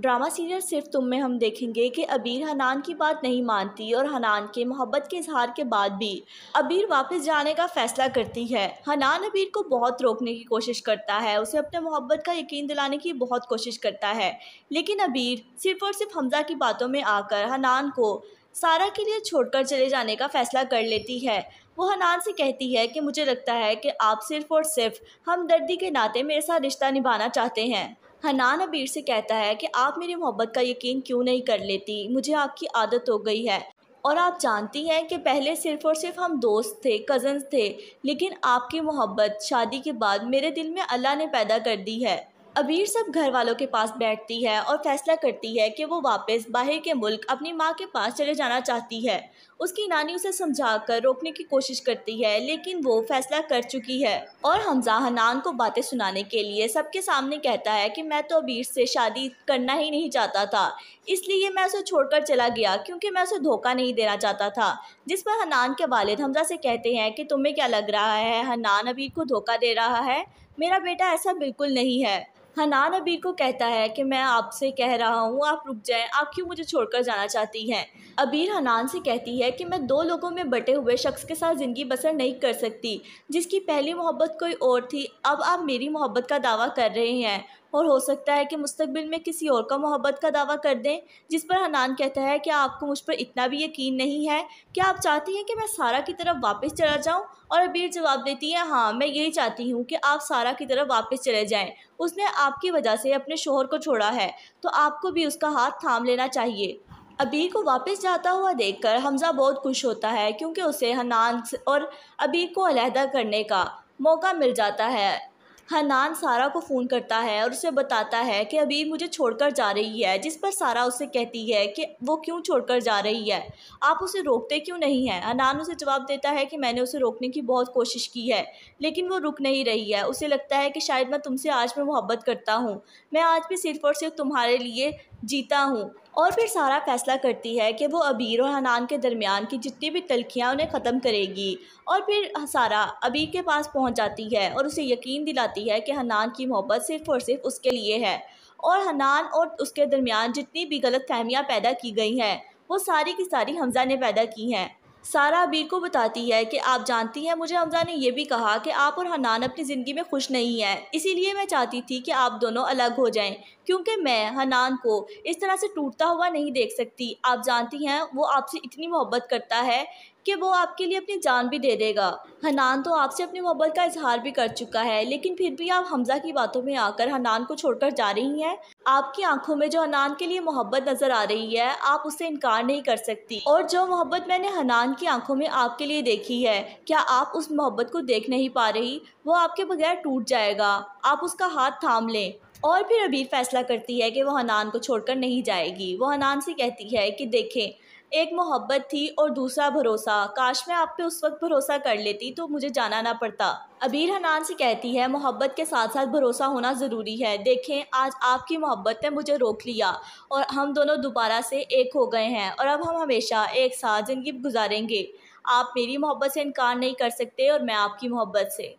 drama serial सिर्फ तुम में हम देखेंगे कि अबीर हनान की बात नहीं मानती और हनान के मोहब्बत के इजहार के बाद भी अबीर वापस जाने का फैसला करती है हनान अबीर को बहुत रोकने की कोशिश करता है उसे अपने मोहब्बत का यकीन दिलाने की बहुत कोशिश करता है लेकिन अबीर सिर्फ और सिर्फ हमजा की बातों में आकर हनान को सारा के लिए छोड़कर चले जाने का फैसला कर लेती है वो हनान से कहती है कि मुझे लगता है कि आप सिर्फ और सिर्फ हमदर्दी के नाते मेरे साथ रिश्ता निभाना चाहते हैं हनान अबीर से कहता है कि आप मेरी मोहब्बत का यकीन क्यों नहीं कर लेती मुझे आपकी आदत हो गई है और आप जानती हैं कि पहले सिर्फ और सिर्फ हम दोस्त थे कज़न्स थे लेकिन आपकी मोहब्बत शादी के बाद मेरे दिल में अल्लाह ने पैदा कर दी है अबीर सब घर वालों के पास बैठती है और फैसला करती है कि वो वापस बाहर के मुल्क अपनी माँ के पास चले जाना चाहती है उसकी नानी उसे समझाकर रोकने की कोशिश करती है लेकिन वो फैसला कर चुकी है और हमजा हनान को बातें सुनाने के लिए सबके सामने कहता है कि मैं तो अबीर से शादी करना ही नहीं चाहता था इसलिए मैं उसे छोड़कर चला गया क्योंकि मैं उसे धोखा नहीं देना चाहता था जिस पर हनान के वालिद हमजा से कहते हैं कि तुम्हें क्या लग रहा है हनान अबीर को धोखा दे रहा है मेरा बेटा ऐसा बिल्कुल नहीं है हनान अबीर को कहता है कि मैं आपसे कह रहा हूँ आप रुक जाएं आप क्यों मुझे छोड़कर जाना चाहती हैं अबीर हनान से कहती है कि मैं दो लोगों में बटे हुए शख्स के साथ ज़िंदगी बसर नहीं कर सकती जिसकी पहली मोहब्बत कोई और थी अब आप मेरी मोहब्बत का दावा कर रहे हैं और हो सकता है कि मुस्तबिल में किसी और का मोहब्बत का दावा कर दें जिस पर हनान कहता है कि आपको मुझ पर इतना भी यकीन नहीं है क्या आप चाहती हैं कि मैं सारा की तरफ वापस चला जाऊं और अबीर जवाब देती है हाँ मैं यही चाहती हूँ कि आप सारा की तरफ वापस चले जाएं उसने आपकी वजह से अपने शोहर को छोड़ा है तो आपको भी उसका हाथ थाम लेना चाहिए अबीर को वापस जाता हुआ देख हमज़ा बहुत खुश होता है क्योंकि उसे हनान और अबीर को अलहदा करने का मौका मिल जाता है हनान सारा को फ़ोन करता है और उसे बताता है कि अभी मुझे छोड़कर जा रही है जिस पर सारा उसे कहती है कि वो क्यों छोड़कर जा रही है आप उसे रोकते क्यों नहीं है हनान उसे जवाब देता है कि मैंने उसे रोकने की बहुत कोशिश की है लेकिन वो रुक नहीं रही है उसे लगता है कि शायद मैं तुमसे आज मैं मोहब्बत करता हूँ मैं आज भी सिर्फ और सिर्फ तुम्हारे लिए जीता हूँ और फिर सारा फैसला करती है कि वो अबीर और हनान के दरमियान की जितनी भी तलखियाँ उन्हें ख़त्म करेगी और फिर सारा अबीर के पास पहुँच जाती है और उसे यकीन दिलाती है कि हनान की मोहब्बत सिर्फ़ और सिर्फ उसके लिए है और हनान और उसके दरमियान जितनी भी गलत फहमियाँ पैदा की गई हैं वो सारी की सारी हमजा ने पैदा की हैं सारा अबीर को बताती है कि आप जानती हैं मुझे हमजा ने यह भी कहा कि आप और हनान अपनी ज़िंदगी में खुश नहीं हैं इसीलिए मैं चाहती थी कि आप दोनों अलग हो जाएं क्योंकि मैं हनान को इस तरह से टूटता हुआ नहीं देख सकती आप जानती हैं वो आपसे इतनी मोहब्बत करता है कि वो आपके लिए अपनी जान भी दे देगा हनान तो आपसे अपनी मोहब्बत का इजहार भी कर चुका है लेकिन फिर भी आप हमजा की बातों में आकर हनान को छोड़कर जा रही हैं आपकी आंखों में जो हनान के लिए मोहब्बत नजर आ रही है आप उसे इनकार नहीं कर सकती और जो मोहब्बत मैंने हनान की आंखों में आपके लिए देखी है क्या आप उस मोहब्बत को देख नहीं पा रही वो आपके बगैर टूट जाएगा आप उसका हाथ थाम लें और फिर अबीर फैसला करती है कि वह हनान को छोड़कर नहीं जाएगी वह हनान से कहती है कि देखें एक मोहब्बत थी और दूसरा भरोसा काश मैं आप पे उस वक्त भरोसा कर लेती तो मुझे जाना ना पड़ता अबीर हनान से कहती है मोहब्बत के साथ साथ भरोसा होना ज़रूरी है देखें आज आपकी मोहब्बत ने मुझे रोक लिया और हम दोनों दोबारा से एक हो गए हैं और अब हम हमेशा एक साथ ज़िंदगी गुजारेंगे आप मेरी मोहब्बत से इनकार नहीं कर सकते और मैं आपकी मोहब्बत से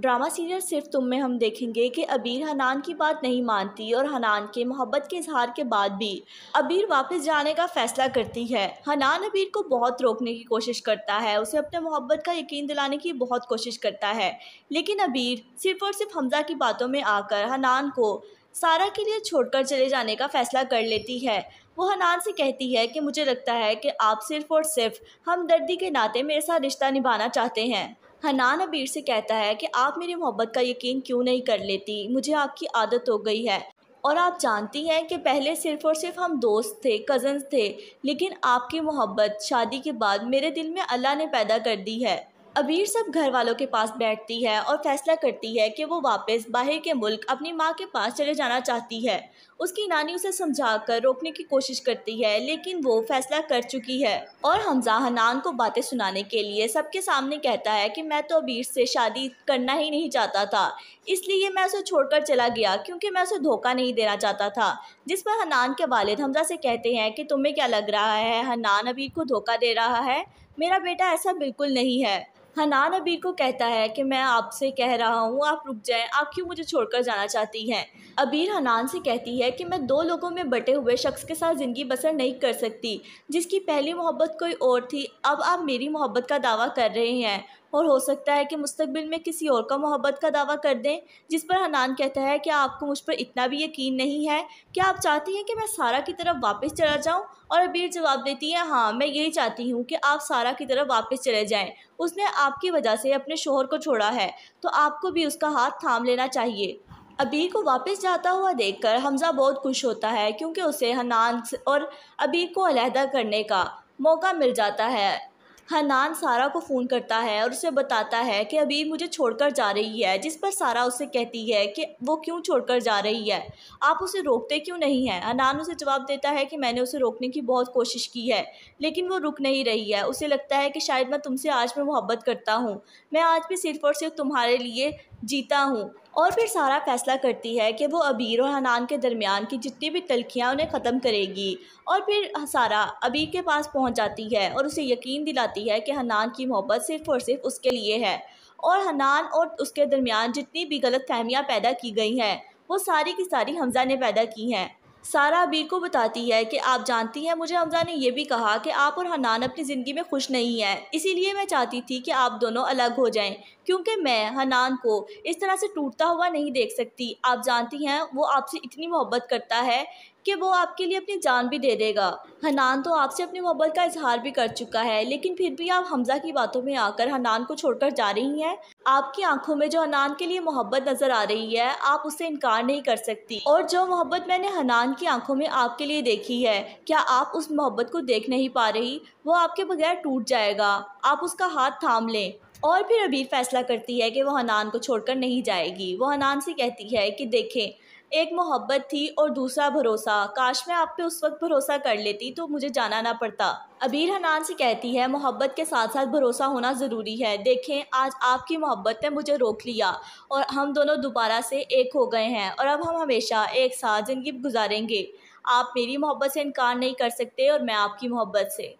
ड्रामा सीरियल सिर्फ तुम में हम देखेंगे कि अबीर हनान की बात नहीं मानती और हनान के मोहब्बत के इजहार के बाद भी अबीर वापस जाने का फैसला करती है हनान अबीर को बहुत रोकने की कोशिश करता है उसे अपने मोहब्बत का यकीन दिलाने की बहुत कोशिश करता है लेकिन अबीर सिर्फ और सिर्फ हमजा की बातों में आकर हनान को सारा के लिए छोड़कर चले जाने का फैसला कर लेती है वो हनान से कहती है कि मुझे लगता है कि आप सिर्फ और सिर्फ हमदर्दी के नाते मेरे साथ रिश्ता निभाना चाहते हैं हनान अबीर से कहता है कि आप मेरी मोहब्बत का यकीन क्यों नहीं कर लेती मुझे आपकी आदत हो गई है और आप जानती हैं कि पहले सिर्फ और सिर्फ हम दोस्त थे कज़न्स थे लेकिन आपकी मोहब्बत शादी के बाद मेरे दिल में अल्लाह ने पैदा कर दी है अबीर सब घर वालों के पास बैठती है और फैसला करती है कि वो वापस बाहर के मुल्क अपनी माँ के पास चले जाना चाहती है उसकी नानी उसे समझा कर रोकने की कोशिश करती है लेकिन वो फैसला कर चुकी है और हमजा हनान को बातें सुनाने के लिए सबके सामने कहता है कि मैं तो अबीर से शादी करना ही नहीं चाहता था इसलिए मैं उसे छोड़कर चला गया क्योंकि मैं उसे धोखा नहीं देना चाहता था जिस पर हनान के वालिद हमजा से कहते हैं कि तुम्हें क्या लग रहा है हनान अबीर को धोखा दे रहा है मेरा बेटा ऐसा बिल्कुल नहीं है हनान अबीर को कहता है कि मैं आपसे कह रहा हूँ आप रुक जाएं आप क्यों मुझे छोड़कर जाना चाहती हैं अबीर हनान से कहती है कि मैं दो लोगों में बटे हुए शख्स के साथ ज़िंदगी बसर नहीं कर सकती जिसकी पहली मोहब्बत कोई और थी अब आप मेरी मोहब्बत का दावा कर रहे हैं और हो सकता है कि मुस्तबिल में किसी और का मोहब्बत का दावा कर दें जिस पर हनान कहता है कि आपको मुझ पर इतना भी यकीन नहीं है क्या आप चाहती हैं कि मैं सारा की तरफ वापस चला जाऊं और अबीर जवाब देती है हाँ मैं यही चाहती हूँ कि आप सारा की तरफ वापस चले जाएँ उसने आपकी वजह से अपने शोहर को छोड़ा है तो आपको भी उसका हाथ थाम लेना चाहिए अबीर को वापस जाता हुआ देखकर हमज़ा बहुत खुश होता है क्योंकि उसे हनान और अबीर को अलहदा करने का मौका मिल जाता है हनान सारा को फ़ोन करता है और उसे बताता है कि अभी मुझे छोड़कर जा रही है जिस पर सारा उसे कहती है कि वो क्यों छोड़कर जा रही है आप उसे रोकते क्यों नहीं है हनान उसे जवाब देता है कि मैंने उसे रोकने की बहुत कोशिश की है लेकिन वो रुक नहीं रही है उसे लगता है कि शायद मैं तुमसे आज में मोहब्बत करता हूँ मैं आज भी सिर्फ और सिर्फ तुम्हारे लिए जीता हूँ और फिर सारा फैसला करती है कि वो अबीर और हनान के दरमियान की जितनी भी तलखियाँ उन्हें ख़त्म करेगी और फिर सारा अबीर के पास पहुँच जाती है और उसे यकीन दिलाती है कि हनान की मोहब्बत सिर्फ़ और सिर्फ उसके लिए है और हनान और उसके दरमियान जितनी भी गलत फहमियाँ पैदा की गई हैं वो सारी की सारी हमजा ने पैदा की हैं सारा अबीर को बताती है कि आप जानती हैं मुझे हमजा ने यह भी कहा कि आप और हनान अपनी ज़िंदगी में खुश नहीं हैं इसीलिए मैं चाहती थी कि आप दोनों अलग हो जाएं क्योंकि मैं हनान को इस तरह से टूटता हुआ नहीं देख सकती आप जानती हैं वो आपसे इतनी मोहब्बत करता है कि वो आपके लिए अपनी जान भी दे देगा हनान तो आपसे अपनी मोहब्बत का इजहार भी कर चुका है लेकिन फिर भी आप हमजा की बातों में आकर हनान को छोड़कर जा रही हैं आपकी आंखों में जो हनान के लिए मोहब्बत नज़र आ रही है आप उसे इनकार नहीं कर सकती और जो मोहब्बत मैंने हनान की आंखों में आपके लिए देखी है क्या आप उस मोहब्बत को देख नहीं पा रही वो आपके बगैर टूट जाएगा आप उसका हाथ थाम लें और फिर अबीर फैसला करती है कि वो हनान को छोड़कर नहीं जाएगी वो हनान से कहती है कि देखें एक मोहब्बत थी और दूसरा भरोसा काश मैं आप पे उस वक्त भरोसा कर लेती तो मुझे जाना ना पड़ता अबीर हनान से कहती है मोहब्बत के साथ साथ भरोसा होना ज़रूरी है देखें आज आपकी मोहब्बत ने मुझे रोक लिया और हम दोनों दोबारा से एक हो गए हैं और अब हम हमेशा एक साथ ज़िंदगी गुजारेंगे आप मेरी मोहब्बत से इनकार नहीं कर सकते और मैं आपकी मोहब्बत से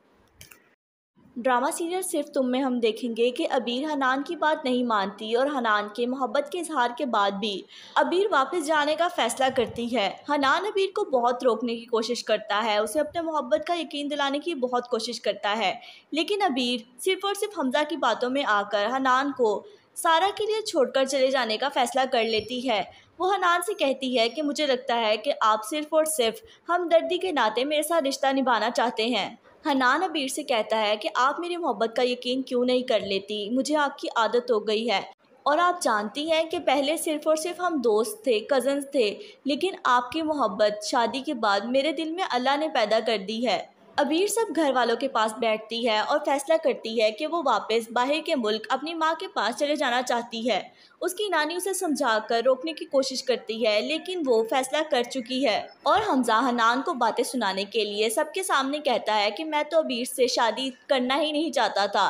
ड्रामा सीरियल सिर्फ तुम में हम देखेंगे कि अबीर हनान की बात नहीं मानती और हनान के मोहब्बत के इजहार के बाद भी अबीर वापस जाने का फैसला करती है हनान अबीर को बहुत रोकने की कोशिश करता है उसे अपने मोहब्बत का यकीन दिलाने की बहुत कोशिश करता है लेकिन अबीर सिर्फ और सिर्फ हमजा की बातों में आकर हनान को सारा के लिए छोड़कर चले जाने का फैसला कर लेती है वो हनान से कहती है कि मुझे लगता है कि आप सिर्फ और सिर्फ हमदर्दी के नाते मेरे साथ रिश्ता निभाना चाहते हैं हनान अबीर से कहता है कि आप मेरी मोहब्बत का यकीन क्यों नहीं कर लेती मुझे आपकी आदत हो गई है और आप जानती हैं कि पहले सिर्फ़ और सिर्फ हम दोस्त थे कज़न्स थे लेकिन आपकी मोहब्बत शादी के बाद मेरे दिल में अल्लाह ने पैदा कर दी है अबीर सब घर वालों के पास बैठती है और फैसला करती है कि वो वापस बाहर के मुल्क अपनी माँ के पास चले जाना चाहती है उसकी नानी उसे समझा कर रोकने की कोशिश करती है लेकिन वो फैसला कर चुकी है और हमजा हनान को बातें सुनाने के लिए सबके सामने कहता है कि मैं तो अबीर से शादी करना ही नहीं चाहता था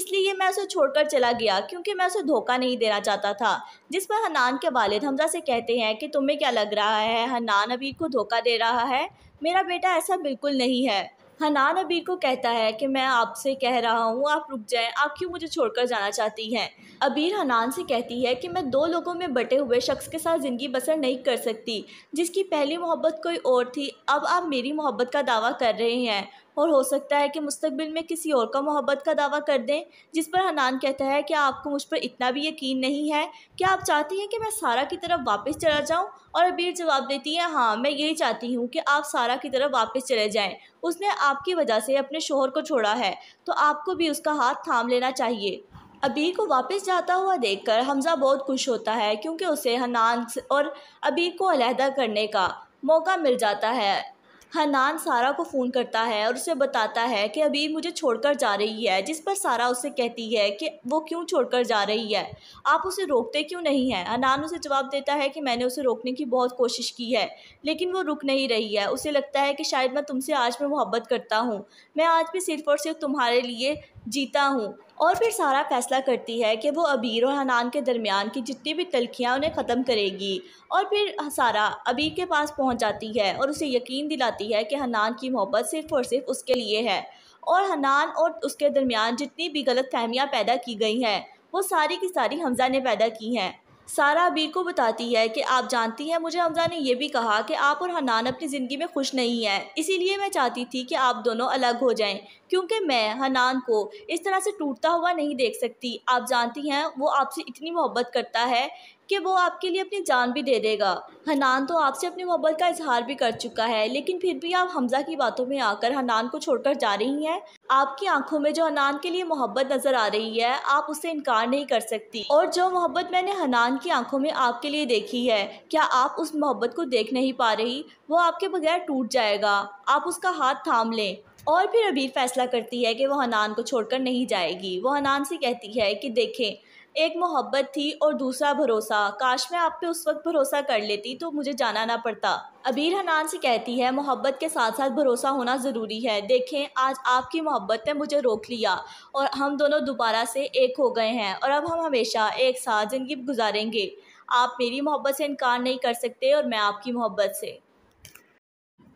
इसलिए मैं उसे छोड़कर चला गया क्योंकि मैं उसे धोखा नहीं देना चाहता था जिस पर हनान के वालिद हमजा से कहते हैं कि तुम्हें क्या लग रहा है हनान अबीर को धोखा दे रहा है मेरा बेटा ऐसा बिल्कुल नहीं है हनान अबीर को कहता है कि मैं आपसे कह रहा हूँ आप रुक जाएं आप क्यों मुझे छोड़कर जाना चाहती हैं अबीर हनान से कहती है कि मैं दो लोगों में बटे हुए शख्स के साथ ज़िंदगी बसर नहीं कर सकती जिसकी पहली मोहब्बत कोई और थी अब आप मेरी मोहब्बत का दावा कर रहे हैं और हो सकता है कि मुस्तबिल में किसी और का मोहब्बत का दावा कर दें जिस पर हनान कहता है कि आपको मुझ पर इतना भी यकीन नहीं है क्या आप चाहती हैं कि मैं सारा की तरफ वापस चला जाऊँ और अबीर जवाब देती है हाँ मैं यही चाहती हूँ कि आप सारा की तरफ वापस चले जाएँ उसने आपकी वजह से अपने शोहर को छोड़ा है तो आपको भी उसका हाथ थाम लेना चाहिए अबीर को वापस जाता हुआ देखकर हमज़ा बहुत खुश होता है क्योंकि उसे हनान और अबीर को अलहदा करने का मौका मिल जाता है हनान सारा को फ़ोन करता है और उसे बताता है कि अबीर मुझे छोड़कर जा रही है जिस पर सारा उसे कहती है कि वो क्यों छोड़कर जा रही है आप उसे रोकते क्यों नहीं हैं हनान उसे जवाब देता है कि मैंने उसे रोकने की बहुत कोशिश की है लेकिन वो रुक नहीं रही है उसे लगता है कि शायद मैं तुमसे आज मैं मोहब्बत करता हूँ मैं आज भी सिर्फ और सिर्फ तुम्हारे लिए जीता हूँ और फिर सारा फैसला करती है कि वो अबीर और हनान के दरमियान की जितनी भी तलखियाँ उन्हें ख़त्म करेगी और फिर सारा अबीर के पास पहुँच जाती है और उसे यकीन दिलाती है कि हनान की मोहब्बत सिर्फ़ और सिर्फ उसके लिए है और हनान और उसके दरमियान जितनी भी गलत फहमियाँ पैदा की गई हैं वो सारी की सारी हमजा ने पैदा की हैं सारा अबीर को बताती है कि आप जानती हैं मुझे हमजा ने यह भी कहा कि आप और हनान अपनी ज़िंदगी में खुश नहीं हैं इसीलिए मैं चाहती थी कि आप दोनों अलग हो जाएं क्योंकि मैं हनान को इस तरह से टूटता हुआ नहीं देख सकती आप जानती हैं वो आपसे इतनी मोहब्बत करता है कि वो आपके लिए अपनी जान भी दे देगा हनान तो आपसे अपनी मोहब्बत का इजहार भी कर चुका है लेकिन फिर भी आप हमजा की बातों में आकर हनान को छोड़कर जा रही हैं आपकी आंखों में जो हनान के लिए मोहब्बत नजर आ रही है आप उससे इनकार नहीं कर सकती और जो मोहब्बत मैंने हनान की आंखों में आपके लिए देखी है क्या आप उस मोहब्बत को देख नहीं पा रही वो आपके बगैर टूट जाएगा आप उसका हाथ थाम लें और फिर अबीर फैसला करती है कि वो हनान को छोड़कर नहीं जाएगी वो हनान से कहती है कि देखें एक मोहब्बत थी और दूसरा भरोसा काश मैं आप पे उस वक्त भरोसा कर लेती तो मुझे जाना ना पड़ता अबीर हनान से कहती है मोहब्बत के साथ साथ भरोसा होना ज़रूरी है देखें आज आपकी मोहब्बत ने मुझे रोक लिया और हम दोनों दोबारा से एक हो गए हैं और अब हम हमेशा एक साथ ज़िंदगी गुजारेंगे आप मेरी मोहब्बत से इनकार नहीं कर सकते और मैं आपकी मोहब्बत से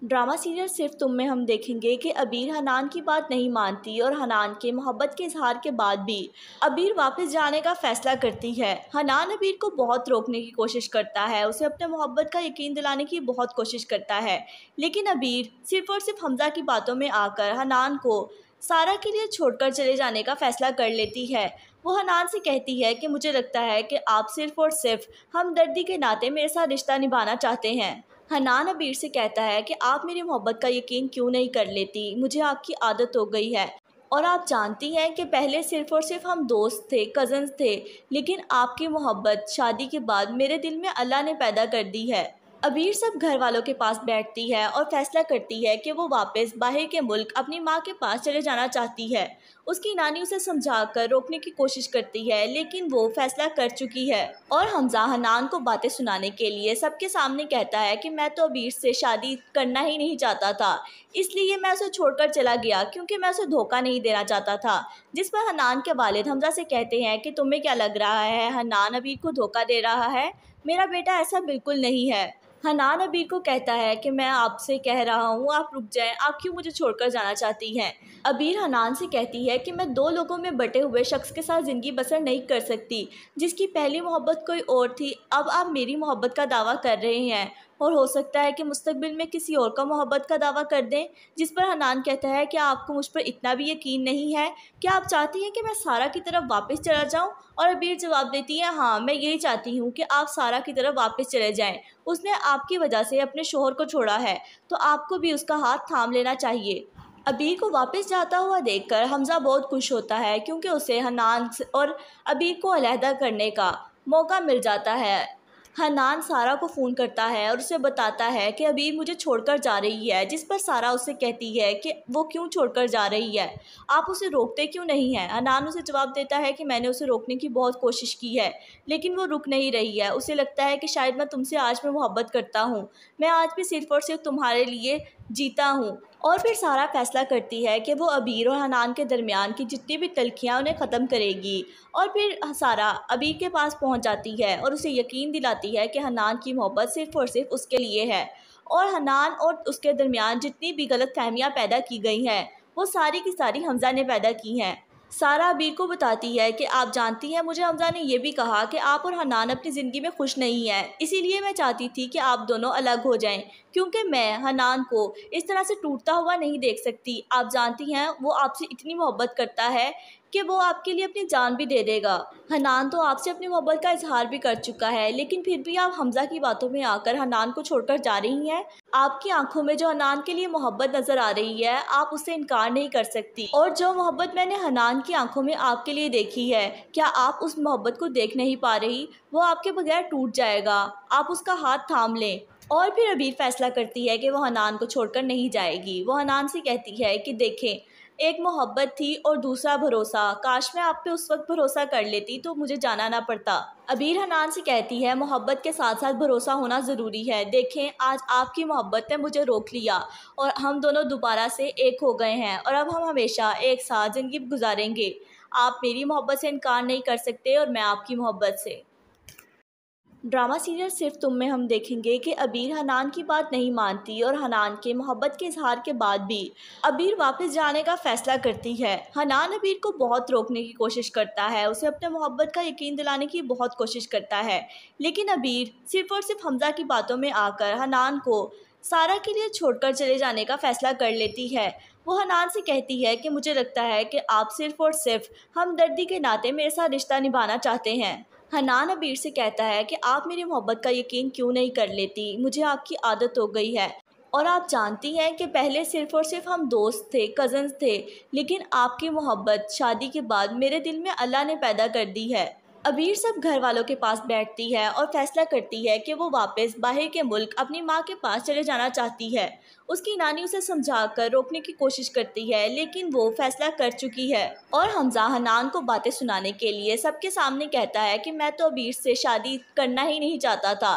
ड्रामा सीरियल सिर्फ तुम में हम देखेंगे कि अबीर हनान की बात नहीं मानती और हनान के मोहब्बत के इजहार के बाद भी अबीर वापस जाने का फैसला करती है हनान अबीर को बहुत रोकने की कोशिश करता है उसे अपने मोहब्बत का यकीन दिलाने की बहुत कोशिश करता है लेकिन अबीर सिर्फ और सिर्फ हमजा की बातों में आकर हनान को सारा के लिए छोड़कर चले जाने का फैसला कर लेती है वो हनान से कहती है कि मुझे लगता है कि आप सिर्फ और सिर्फ हमदर्दी के नाते मेरे साथ रिश्ता निभाना चाहते हैं हनान अबीर से कहता है कि आप मेरी मोहब्बत का यकीन क्यों नहीं कर लेती मुझे आपकी आदत हो गई है और आप जानती हैं कि पहले सिर्फ़ और सिर्फ हम दोस्त थे कज़न्स थे लेकिन आपकी मोहब्बत शादी के बाद मेरे दिल में अल्लाह ने पैदा कर दी है अबीर सब घर वालों के पास बैठती है और फैसला करती है कि वो वापस बाहर के मुल्क अपनी माँ के पास चले जाना चाहती है उसकी नानी उसे समझा कर रोकने की कोशिश करती है लेकिन वो फैसला कर चुकी है और हमजा हनान को बातें सुनाने के लिए सबके सामने कहता है कि मैं तो अबीर से शादी करना ही नहीं चाहता था इसलिए मैं उसे छोड़कर चला गया क्योंकि मैं उसे धोखा नहीं देना चाहता था जिस पर हनान के वालिद हमजा से कहते हैं कि तुम्हें क्या लग रहा है हनान अबीर को धोखा दे रहा है मेरा बेटा ऐसा बिल्कुल नहीं है हनान अबीर को कहता है कि मैं आपसे कह रहा हूँ आप रुक जाएं आप क्यों मुझे छोड़कर जाना चाहती हैं अबीर हनान से कहती है कि मैं दो लोगों में बटे हुए शख्स के साथ ज़िंदगी बसर नहीं कर सकती जिसकी पहली मोहब्बत कोई और थी अब आप मेरी मोहब्बत का दावा कर रहे हैं और हो सकता है कि मुस्तबिल में किसी और का मोहब्बत का दावा कर दें जिस पर हनान कहता है कि आपको मुझ पर इतना भी यकीन नहीं है क्या आप चाहती हैं कि मैं सारा की तरफ वापस चला जाऊं और अबीर जवाब देती है हाँ मैं यही चाहती हूँ कि आप सारा की तरफ वापस चले जाएं उसने आपकी वजह से अपने शोहर को छोड़ा है तो आपको भी उसका हाथ थाम लेना चाहिए अबीर को वापस जाता हुआ देखकर हमज़ा बहुत खुश होता है क्योंकि उसे हनान और अबीर को अलहदा करने का मौका मिल जाता है हनान सारा को फ़ोन करता है और उसे बताता है कि अभी मुझे छोड़कर जा रही है जिस पर सारा उसे कहती है कि वो क्यों छोड़कर जा रही है आप उसे रोकते क्यों नहीं है हनान उसे जवाब देता है कि मैंने उसे रोकने की बहुत कोशिश की है लेकिन वो रुक नहीं रही है उसे लगता है कि शायद मैं तुमसे आज मैं मोहब्बत करता हूँ मैं आज भी सिर्फ और सिर्फ तुम्हारे लिए जीता हूँ और फिर सारा फैसला करती है कि वो अबीर और हनान के दरमियान की जितनी भी तलखियाँ उन्हें ख़त्म करेगी और फिर सारा अबीर के पास पहुँच जाती है और उसे यकीन दिलाती है कि हनान की मोहब्बत सिर्फ़ और सिर्फ उसके लिए है और हनान और उसके दरमियान जितनी भी गलत फहमियाँ पैदा की गई हैं वो सारी की सारी हमजा ने पैदा की हैं सारा अबीर को बताती है कि आप जानती हैं मुझे हमजा ने यह भी कहा कि आप और हनान अपनी ज़िंदगी में खुश नहीं हैं इसीलिए मैं चाहती थी कि आप दोनों अलग हो जाएं क्योंकि मैं हनान को इस तरह से टूटता हुआ नहीं देख सकती आप जानती हैं वो आपसे इतनी मोहब्बत करता है कि वो आपके लिए अपनी जान भी दे देगा हनान तो आपसे अपनी मोहब्बत का इजहार भी कर चुका है लेकिन फिर भी आप हमजा की बातों में आकर हनान को छोड़कर जा रही हैं आपकी आंखों में जो हनान के लिए मोहब्बत नजर आ रही है आप उससे इनकार नहीं कर सकती और जो मोहब्बत मैंने हनान की आंखों में आपके लिए देखी है क्या आप उस मोहब्बत को देख नहीं पा रही वो आपके बगैर टूट जाएगा आप उसका हाथ थाम लें और फिर अबीर फैसला करती है कि वह हनान को छोड़कर नहीं जाएगी वह हनान से कहती है कि देखें एक मोहब्बत थी और दूसरा भरोसा काश मैं आप पे उस वक्त भरोसा कर लेती तो मुझे जाना ना पड़ता अबीर हनान से कहती है मोहब्बत के साथ साथ भरोसा होना ज़रूरी है देखें आज आपकी मोहब्बत ने मुझे रोक लिया और हम दोनों दोबारा से एक हो गए हैं और अब हम हमेशा एक साथ ज़िंदगी गुजारेंगे आप मेरी मोहब्बत से इनकार नहीं कर सकते और मैं आपकी मोहब्बत से ड्रामा सीरियल सिर्फ तुम में हम देखेंगे कि अबीर हनान की बात नहीं मानती और हनान के मोहब्बत के इजहार के बाद भी अबीर वापस जाने का फैसला करती है हनान अबीर को बहुत रोकने की कोशिश करता है उसे अपने मोहब्बत का यकीन दिलाने की बहुत कोशिश करता है लेकिन अबीर सिर्फ और सिर्फ हमजा की बातों में आकर हनान को सारा के लिए छोड़कर चले जाने का फैसला कर लेती है वो हनान से कहती है कि मुझे लगता है कि आप सिर्फ और सिर्फ हमदर्दी के नाते मेरे साथ रिश्ता निभाना चाहते हैं हनान अबीर से कहता है कि आप मेरी मोहब्बत का यकीन क्यों नहीं कर लेती मुझे आपकी आदत हो गई है और आप जानती हैं कि पहले सिर्फ़ और सिर्फ हम दोस्त थे कज़न्स थे लेकिन आपकी मोहब्बत शादी के बाद मेरे दिल में अल्लाह ने पैदा कर दी है अबीर सब घर वालों के पास बैठती है और फैसला करती है कि वो वापस बाहर के मुल्क अपनी माँ के पास चले जाना चाहती है उसकी नानी उसे समझा कर रोकने की कोशिश करती है लेकिन वो फैसला कर चुकी है और हमजा हनान को बातें सुनाने के लिए सबके सामने कहता है कि मैं तो अबीर से शादी करना ही नहीं चाहता था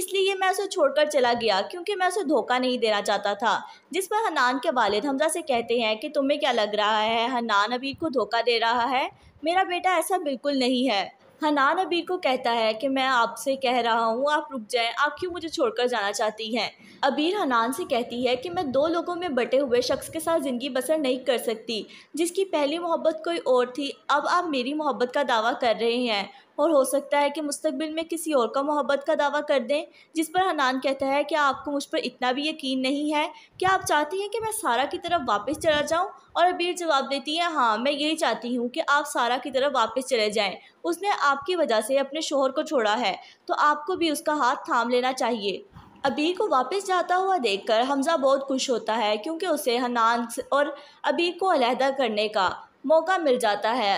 इसलिए मैं उसे छोड़कर चला गया क्योंकि मैं उसे धोखा नहीं देना चाहता था जिस पर हनान के वालिद हमजा से कहते हैं कि तुम्हें क्या लग रहा है हनान अबीर को धोखा दे रहा है मेरा बेटा ऐसा बिल्कुल नहीं है हनान अबीर को कहता है कि मैं आपसे कह रहा हूँ आप रुक जाएं आप क्यों मुझे छोड़कर जाना चाहती हैं अबीर हनान से कहती है कि मैं दो लोगों में बटे हुए शख्स के साथ ज़िंदगी बसर नहीं कर सकती जिसकी पहली मोहब्बत कोई और थी अब आप मेरी मोहब्बत का दावा कर रहे हैं और हो सकता है कि मुस्तबिल में किसी और का मोहब्बत का दावा कर दें जिस पर हनान कहता है कि आपको मुझ पर इतना भी यकीन नहीं है क्या आप चाहती हैं कि मैं सारा की तरफ वापस चला जाऊं और अबीर जवाब देती है हाँ मैं यही चाहती हूँ कि आप सारा की तरफ वापस चले जाएं उसने आपकी वजह से अपने शोहर को छोड़ा है तो आपको भी उसका हाथ थाम लेना चाहिए अबीर को वापस जाता हुआ देखकर हमज़ा बहुत खुश होता है क्योंकि उसे हनान और अबीर को अलहदा करने का मौका मिल जाता है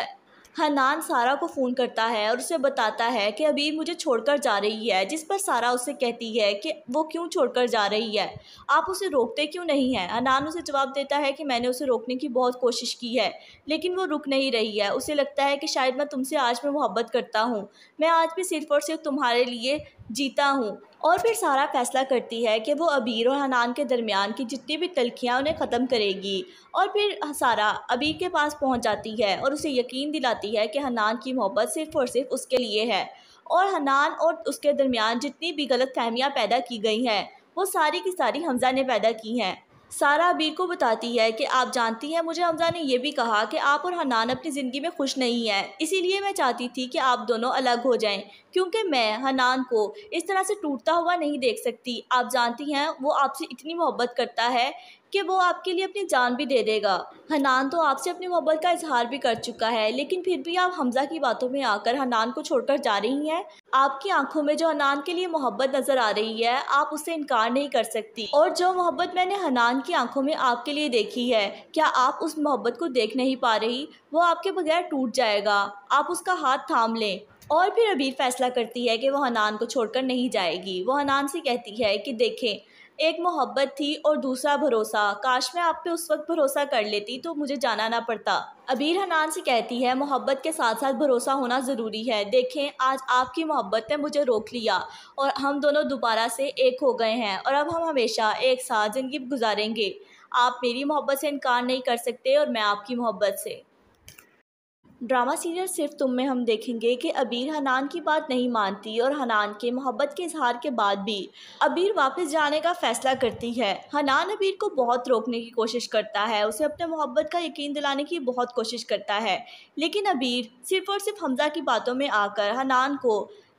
हनान सारा को फ़ोन करता है और उसे बताता है कि अभी मुझे छोड़कर जा रही है जिस पर सारा उसे कहती है कि वो क्यों छोड़कर जा रही है आप उसे रोकते क्यों नहीं हैं हनान उसे जवाब देता है कि मैंने उसे रोकने की बहुत कोशिश की है लेकिन वो रुक नहीं रही है उसे लगता है कि शायद मैं तुमसे आज मैं मोहब्बत करता हूँ मैं आज भी सिर्फ और सिर्फ तुम्हारे लिए जीता हूँ और फिर सारा फैसला करती है कि वो अबीर और हनान के दरमियान की जितनी भी तलखियाँ उन्हें ख़त्म करेगी और फिर सारा अबीर के पास पहुँच जाती है और उसे यकीन दिलाती है कि हनान की मोहब्बत सिर्फ़ और सिर्फ उसके लिए है और हनान और उसके दरमियान जितनी भी गलत फहमियाँ पैदा की गई हैं वो सारी की सारी हमज़ा ने पैदा की हैं सारा अबीर को बताती है कि आप जानती हैं मुझे हमजा ने यह भी कहा कि आप और हनान अपनी ज़िंदगी में खुश नहीं हैं इसीलिए मैं चाहती थी कि आप दोनों अलग हो जाएं क्योंकि मैं हनान को इस तरह से टूटता हुआ नहीं देख सकती आप जानती हैं वो आपसे इतनी मोहब्बत करता है कि वो आपके लिए अपनी जान भी दे देगा हनान तो आपसे अपनी मोहब्बत का इजहार भी कर चुका है लेकिन फिर भी आप हमजा की बातों में आकर हनान को छोड़कर जा रही हैं आपकी आंखों में जो हनान के लिए मोहब्बत नजर आ रही है आप उससे इनकार नहीं कर सकती और जो मोहब्बत मैंने हनान की आंखों में आपके लिए देखी है क्या आप उस मोहब्बत को देख नहीं पा रही वो आपके बगैर टूट जाएगा आप उसका हाथ थाम लें और फिर अबीर फैसला करती है कि वह हनान को छोड़कर नहीं जाएगी वह हनान से कहती है कि देखें एक मोहब्बत थी और दूसरा भरोसा काश मैं आप पे उस वक्त भरोसा कर लेती तो मुझे जाना ना पड़ता अबीर हनान से कहती है मोहब्बत के साथ साथ भरोसा होना ज़रूरी है देखें आज आपकी मोहब्बत ने मुझे रोक लिया और हम दोनों दोबारा से एक हो गए हैं और अब हम हमेशा एक साथ ज़िंदगी गुजारेंगे आप मेरी मोहब्बत से इनकार नहीं कर सकते और मैं आपकी मोहब्बत से ड्रामा सीरियल सिर्फ तुम में हम देखेंगे कि अबीर हनान की बात नहीं मानती और हनान के मोहब्बत के इजहार के बाद भी अबीर वापस जाने का फैसला करती है हनान अबीर को बहुत रोकने की कोशिश करता है उसे अपने मोहब्बत का यकीन दिलाने की बहुत कोशिश करता है लेकिन अबीर सिर्फ और सिर्फ हमजा की बातों में आकर हनान को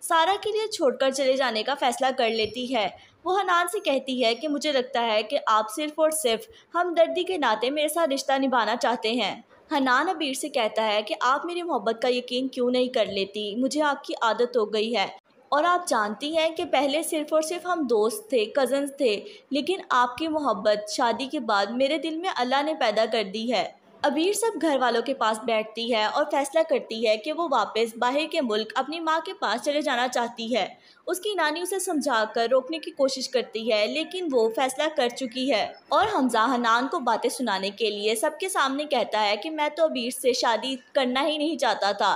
सारा के लिए छोड़कर चले जाने का फैसला कर लेती है वो हनान से कहती है कि मुझे लगता है कि आप सिर्फ और सिर्फ हमदर्दी के नाते मेरे साथ रिश्ता निभाना चाहते हैं हनान अबीर से कहता है कि आप मेरी मोहब्बत का यकीन क्यों नहीं कर लेती मुझे आपकी आदत हो गई है और आप जानती हैं कि पहले सिर्फ़ और सिर्फ हम दोस्त थे कज़न्स थे लेकिन आपकी मोहब्बत शादी के बाद मेरे दिल में अल्लाह ने पैदा कर दी है अबीर सब घर वालों के पास बैठती है और फैसला करती है कि वो वापस बाहर के मुल्क अपनी माँ के पास चले जाना चाहती है उसकी नानी उसे समझा कर रोकने की कोशिश करती है लेकिन वो फैसला कर चुकी है और हमजा हनान को बातें सुनाने के लिए सबके सामने कहता है कि मैं तो अबीर से शादी करना ही नहीं चाहता था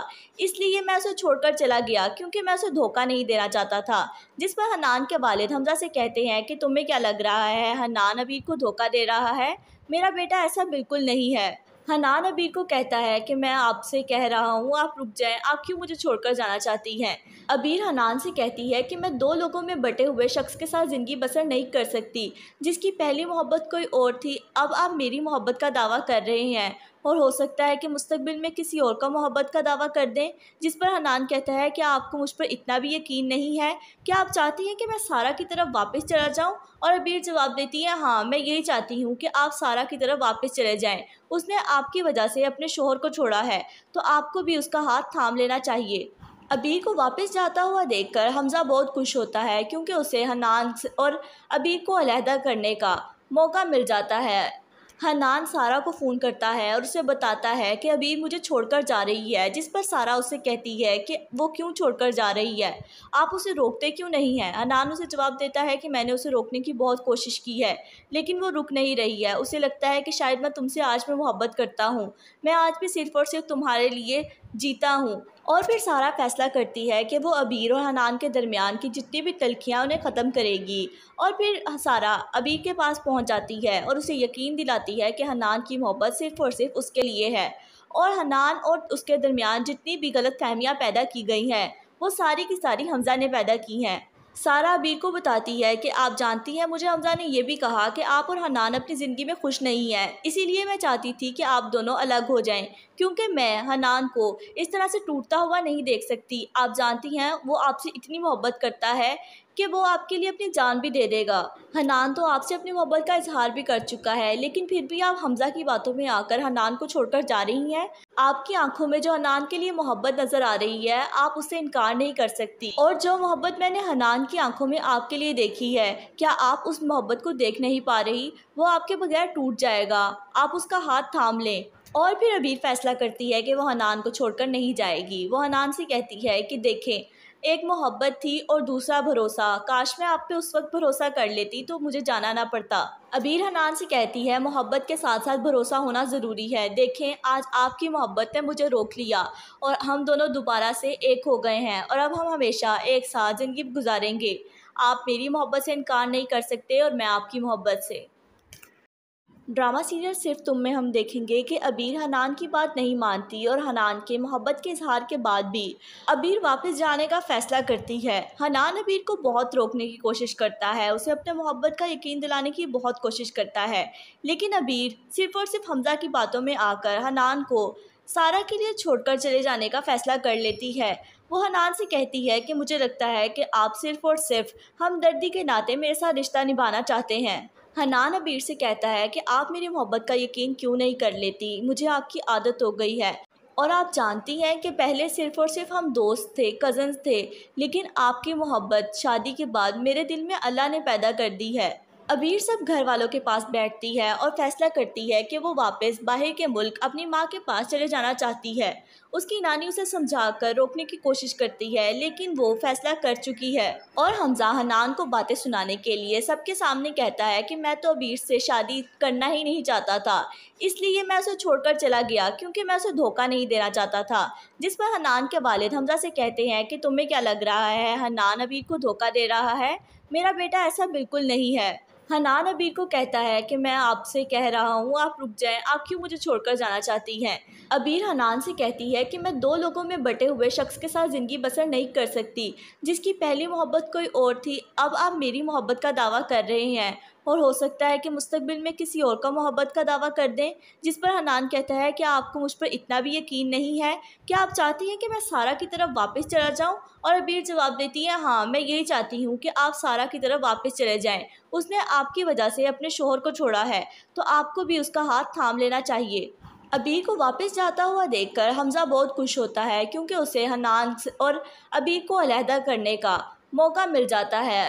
इसलिए मैं उसे छोड़कर चला गया क्योंकि मैं उसे धोखा नहीं देना चाहता था जिस पर हनान के वालिद हमजा से कहते हैं कि तुम्हें क्या लग रहा है हनान अबीर को धोखा दे रहा है मेरा बेटा ऐसा बिल्कुल नहीं है हनान अबीर को कहता है कि मैं आपसे कह रहा हूँ आप रुक जाएं आप क्यों मुझे छोड़कर जाना चाहती हैं अबीर हनान से कहती है कि मैं दो लोगों में बटे हुए शख्स के साथ ज़िंदगी बसर नहीं कर सकती जिसकी पहली मोहब्बत कोई और थी अब आप मेरी मोहब्बत का दावा कर रहे हैं और हो सकता है कि मुस्तबिल में किसी और का मोहब्बत का दावा कर दें जिस पर हनान कहता है कि आपको मुझ पर इतना भी यकीन नहीं है क्या आप चाहती हैं कि मैं सारा की तरफ वापस चला जाऊं और अबीर जवाब देती है हाँ मैं यही चाहती हूँ कि आप सारा की तरफ वापस चले जाएँ उसने आपकी वजह से अपने शोहर को छोड़ा है तो आपको भी उसका हाथ थाम लेना चाहिए अबीर को वापस जाता हुआ देखकर हमज़ा बहुत खुश होता है क्योंकि उसे हनान और अबीर को अलहदा करने का मौका मिल जाता है हनान सारा को फ़ोन करता है और उसे बताता है कि अबीर मुझे छोड़कर जा रही है जिस पर सारा उसे कहती है कि वो क्यों छोड़कर जा रही है आप उसे रोकते क्यों नहीं हैं हनान उसे जवाब देता है कि मैंने उसे रोकने की बहुत कोशिश की है लेकिन वो रुक नहीं रही है उसे लगता है कि शायद मैं तुमसे आज मैं मोहब्बत करता हूँ मैं आज भी सिर्फ़ और सिर्फ तुम्हारे लिए जीता हूँ और फिर सारा फैसला करती है कि वो अबीर और हनान के दरमियान की जितनी भी तलखियाँ उन्हें ख़त्म करेगी और फिर सारा अबीर के पास पहुँच जाती है और उसे यकीन दिलाती है कि हनान की मोहब्बत सिर्फ़ और सिर्फ उसके लिए है और हनान और उसके दरमियान जितनी भी गलत फहमियाँ पैदा की गई हैं वो सारी की सारी हमजा ने पैदा की हैं सारा अबीर को बताती है कि आप जानती हैं मुझे हमजा ने यह भी कहा कि आप और हनान अपनी ज़िंदगी में खुश नहीं हैं इसीलिए मैं चाहती थी कि आप दोनों अलग हो जाएं क्योंकि मैं हनान को इस तरह से टूटता हुआ नहीं देख सकती आप जानती हैं वो आपसे इतनी मोहब्बत करता है कि वो आपके लिए अपनी जान भी दे देगा हनान तो आपसे अपनी मोहब्बत का इजहार भी कर चुका है लेकिन फिर भी आप हमजा की बातों में आकर हनान को छोड़कर जा रही हैं आपकी आंखों में जो हनान के लिए मोहब्बत नजर आ रही है आप उससे इनकार नहीं कर सकती और जो मोहब्बत मैंने हनान की आंखों में आपके लिए देखी है क्या आप उस मोहब्बत को देख नहीं पा रही वो आपके बगैर टूट जाएगा आप उसका हाथ थाम लें और फिर अबीर फैसला करती है कि वह हनान को छोड़कर नहीं जाएगी वह हनान से कहती है कि देखें एक मोहब्बत थी और दूसरा भरोसा काश मैं आप पे उस वक्त भरोसा कर लेती तो मुझे जाना ना पड़ता अबीर हनान से कहती है मोहब्बत के साथ साथ भरोसा होना ज़रूरी है देखें आज आपकी मोहब्बत ने मुझे रोक लिया और हम दोनों दोबारा से एक हो गए हैं और अब हम हमेशा एक साथ ज़िंदगी गुजारेंगे आप मेरी मोहब्बत से इनकार नहीं कर सकते और मैं आपकी मोहब्बत से ड्रामा सीरियल सिर्फ तुम में हम देखेंगे कि अबीर हनान की बात नहीं मानती और हनान के मोहब्बत के इजहार के बाद भी अबीर वापस जाने का फैसला करती है हनान अबीर को बहुत रोकने की कोशिश करता है उसे अपने मोहब्बत का यकीन दिलाने की बहुत कोशिश करता है लेकिन अबीर सिर्फ और सिर्फ हमजा की बातों में आकर हनान को सारा के लिए छोड़कर चले जाने का फैसला कर लेती है वो हनान से कहती है कि मुझे लगता है कि आप सिर्फ और सिर्फ हमदर्दी के नाते मेरे साथ रिश्ता निभाना चाहते हैं हनान अबीर से कहता है कि आप मेरी मोहब्बत का यकीन क्यों नहीं कर लेती मुझे आपकी आदत हो गई है और आप जानती हैं कि पहले सिर्फ़ और सिर्फ हम दोस्त थे कज़न्स थे लेकिन आपकी मोहब्बत शादी के बाद मेरे दिल में अल्लाह ने पैदा कर दी है अबीर सब घर वालों के पास बैठती है और फैसला करती है कि वो वापस बाहर के मुल्क अपनी माँ के पास चले जाना चाहती है उसकी नानी उसे समझा कर रोकने की कोशिश करती है लेकिन वो फैसला कर चुकी है और हमजा हनान को बातें सुनाने के लिए सबके सामने कहता है कि मैं तो अबीर से शादी करना ही नहीं चाहता था इसलिए मैं उसे छोड़कर चला गया क्योंकि मैं उसे धोखा नहीं देना चाहता था जिस पर हनान के वालिद हमजा से कहते हैं कि तुम्हें क्या लग रहा है हनान अबीर को धोखा दे रहा है मेरा बेटा ऐसा बिल्कुल नहीं है हनान अबीर को कहता है कि मैं आपसे कह रहा हूँ आप रुक जाएं आप क्यों मुझे छोड़कर जाना चाहती हैं अबीर हनान से कहती है कि मैं दो लोगों में बटे हुए शख्स के साथ ज़िंदगी बसर नहीं कर सकती जिसकी पहली मोहब्बत कोई और थी अब आप मेरी मोहब्बत का दावा कर रहे हैं और हो सकता है कि मुस्तबिल में किसी और का मोहब्बत का दावा कर दें जिस पर हनान कहता है कि आपको मुझ पर इतना भी यकीन नहीं है क्या आप चाहती हैं कि मैं सारा की तरफ वापस चला जाऊं और अबीर जवाब देती है हाँ मैं यही चाहती हूँ कि आप सारा की तरफ वापस चले जाएँ उसने आपकी वजह से अपने शोहर को छोड़ा है तो आपको भी उसका हाथ थाम लेना चाहिए अबीर को वापस जाता हुआ देखकर हमज़ा बहुत खुश होता है क्योंकि उसे हनान और अबीर को अलहदा करने का मौका मिल जाता है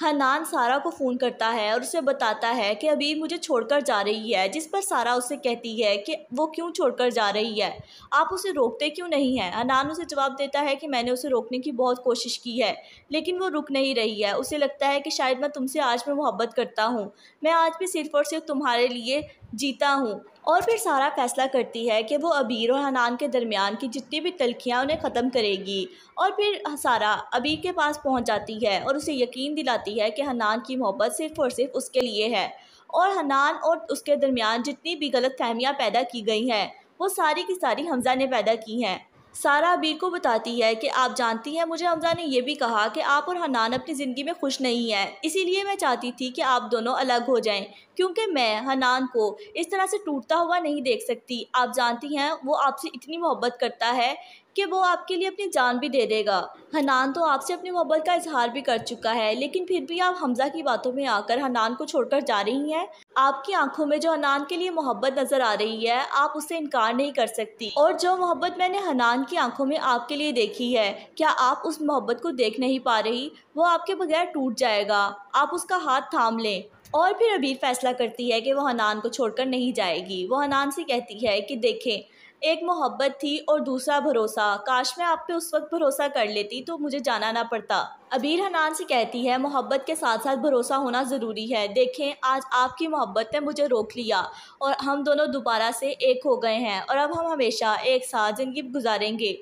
हनान सारा को फ़ोन करता है और उसे बताता है कि अभी मुझे छोड़कर जा रही है जिस पर सारा उसे कहती है कि वो क्यों छोड़कर जा रही है आप उसे रोकते क्यों नहीं हैं हनान उसे जवाब देता है कि मैंने उसे रोकने की बहुत कोशिश की है लेकिन वो रुक नहीं रही है उसे लगता है कि शायद मैं तुमसे आज मैं मोहब्बत करता हूँ मैं आज भी सिर्फ और सिर्फ तुम्हारे लिए जीता हूँ और फिर सारा फैसला करती है कि वो अबीर और हनान के दरमियान की जितनी भी तलखियाँ उन्हें ख़त्म करेगी और फिर सारा अबीर के पास पहुंच जाती है और उसे यकीन दिलाती है कि हनान की मोहब्बत सिर्फ़ और सिर्फ उसके लिए है और हनान और उसके दरमियान जितनी भी गलत फहमियाँ पैदा की गई हैं वो सारी की सारी हमज़ा ने पैदा की हैं सारा अबीर को बताती है कि आप जानती हैं मुझे हमजा ने यह भी कहा कि आप और हनान अपनी ज़िंदगी में खुश नहीं हैं इसीलिए मैं चाहती थी कि आप दोनों अलग हो जाएं क्योंकि मैं हनान को इस तरह से टूटता हुआ नहीं देख सकती आप जानती हैं वो आपसे इतनी मोहब्बत करता है कि वो आपके लिए अपनी जान भी दे देगा हनान तो आपसे अपनी मोहब्बत का इजहार भी कर चुका है लेकिन फिर भी आप हमज़ा की बातों में आकर हनान को छोड़कर जा रही हैं आपकी आंखों में जो हनान के लिए मोहब्बत नज़र आ रही है आप उसे इनकार नहीं कर सकती और जो मोहब्बत मैंने हनान की आंखों में आपके लिए देखी है क्या आप उस मोहब्बत को देख नहीं पा रही वो आपके बगैर टूट जाएगा आप उसका हाथ थाम लें और फिर अबीर फैसला करती है कि वह हनान को छोड़कर नहीं जाएगी वह हनान से कहती है कि देखें एक मोहब्बत थी और दूसरा भरोसा काश मैं आप पे उस वक्त भरोसा कर लेती तो मुझे जाना ना पड़ता अबीर हनान से कहती है मोहब्बत के साथ साथ भरोसा होना ज़रूरी है देखें आज आपकी मोहब्बत ने मुझे रोक लिया और हम दोनों दोबारा से एक हो गए हैं और अब हम हमेशा एक साथ ज़िंदगी गुजारेंगे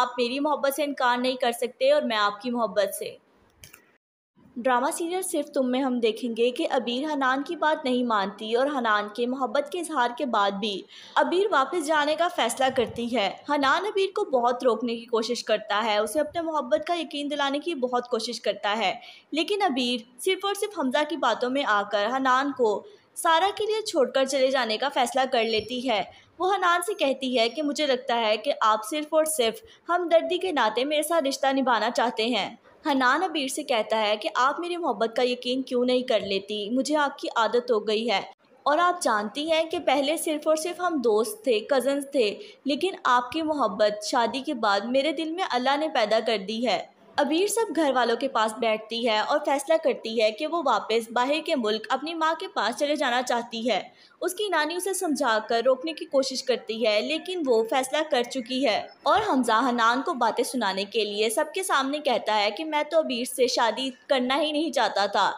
आप मेरी मोहब्बत से इनकार नहीं कर सकते और मैं आपकी मोहब्बत से ड्रामा सीरियल सिर्फ तुम में हम देखेंगे कि अबीर हनान की बात नहीं मानती और हनान के मोहब्बत के इजहार के बाद भी अबीर वापस जाने का फैसला करती है हनान अबीर को बहुत रोकने की कोशिश करता है उसे अपने मोहब्बत का यकीन दिलाने की बहुत कोशिश करता है लेकिन अबीर सिर्फ और सिर्फ हमजा की बातों में आकर हनान को सारा के लिए छोड़कर चले जाने का फैसला कर लेती है वो हनान से कहती है कि मुझे लगता है कि आप सिर्फ और सिर्फ हमदर्दी के नाते मेरे साथ रिश्ता निभाना चाहते हैं हनान अबीर से कहता है कि आप मेरी मोहब्बत का यकीन क्यों नहीं कर लेती मुझे आपकी आदत हो गई है और आप जानती हैं कि पहले सिर्फ़ और सिर्फ हम दोस्त थे कज़न्स थे लेकिन आपकी मोहब्बत शादी के बाद मेरे दिल में अल्लाह ने पैदा कर दी है अबीर सब घर वालों के पास बैठती है और फैसला करती है कि वो वापस बाहर के मुल्क अपनी माँ के पास चले जाना चाहती है उसकी नानी उसे समझाकर रोकने की कोशिश करती है लेकिन वो फैसला कर चुकी है और हमजा हनान को बातें सुनाने के लिए सबके सामने कहता है कि मैं तो अबीर से शादी करना ही नहीं चाहता था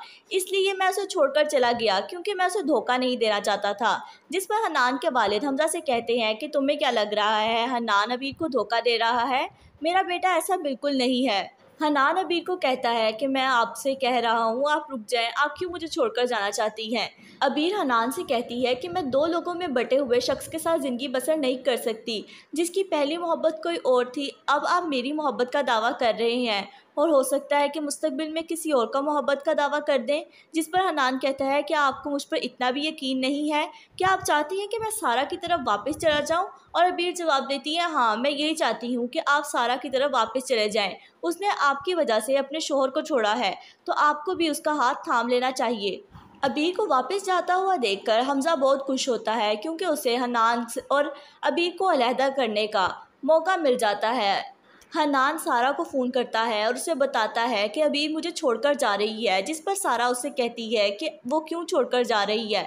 इसलिए मैं उसे छोड़कर चला गया क्योंकि मैं उसे धोखा नहीं देना चाहता था जिस पर हनान के वालिद हमजा से कहते हैं कि तुम्हें क्या लग रहा है हनान अबीर को धोखा दे रहा है मेरा बेटा ऐसा बिल्कुल नहीं है हनान अबीर को कहता है कि मैं आपसे कह रहा हूँ आप रुक जाएं आप क्यों मुझे छोड़कर जाना चाहती हैं अबीर हनान से कहती है कि मैं दो लोगों में बटे हुए शख्स के साथ ज़िंदगी बसर नहीं कर सकती जिसकी पहली मोहब्बत कोई और थी अब आप मेरी मोहब्बत का दावा कर रहे हैं और हो सकता है कि मुस्तबिल में किसी और का मोहब्बत का दावा कर दें जिस पर हनान कहता है कि आपको मुझ पर इतना भी यकीन नहीं है क्या आप चाहती हैं कि मैं सारा की तरफ वापस चला जाऊं और अबीर जवाब देती है हाँ मैं यही चाहती हूँ कि आप सारा की तरफ वापस चले जाएं उसने आपकी वजह से अपने शोहर को छोड़ा है तो आपको भी उसका हाथ थाम लेना चाहिए अबीर को वापस जाता हुआ देखकर हमज़ा बहुत खुश होता है क्योंकि उसे हनान और अबीर को अलहदा करने का मौका मिल जाता है हनान सारा को फ़ोन करता है और उसे बताता है कि अभी मुझे छोड़कर जा रही है जिस पर सारा उसे कहती है कि वो क्यों छोड़कर जा रही है